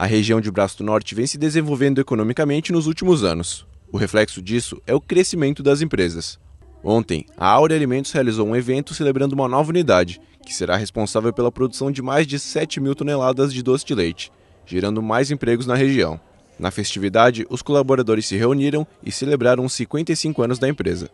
A região de Braço do Norte vem se desenvolvendo economicamente nos últimos anos. O reflexo disso é o crescimento das empresas. Ontem, a Aure Alimentos realizou um evento celebrando uma nova unidade, que será responsável pela produção de mais de 7 mil toneladas de doce de leite, gerando mais empregos na região. Na festividade, os colaboradores se reuniram e celebraram os 55 anos da empresa.